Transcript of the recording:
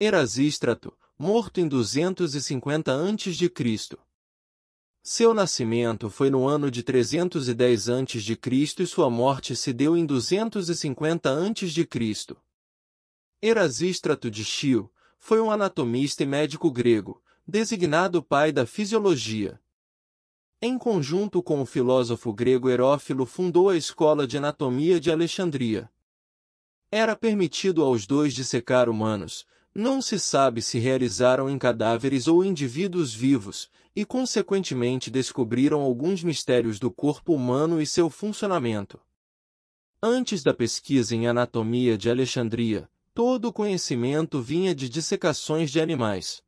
Erasístrato, morto em 250 a.C. Seu nascimento foi no ano de 310 a.C. e sua morte se deu em 250 a.C. Erasístrato de Chio foi um anatomista e médico grego, designado pai da fisiologia. Em conjunto com o filósofo grego Herófilo, fundou a Escola de Anatomia de Alexandria. Era permitido aos dois dissecar humanos, não se sabe se realizaram em cadáveres ou indivíduos vivos, e consequentemente descobriram alguns mistérios do corpo humano e seu funcionamento. Antes da pesquisa em anatomia de Alexandria, todo o conhecimento vinha de dissecações de animais.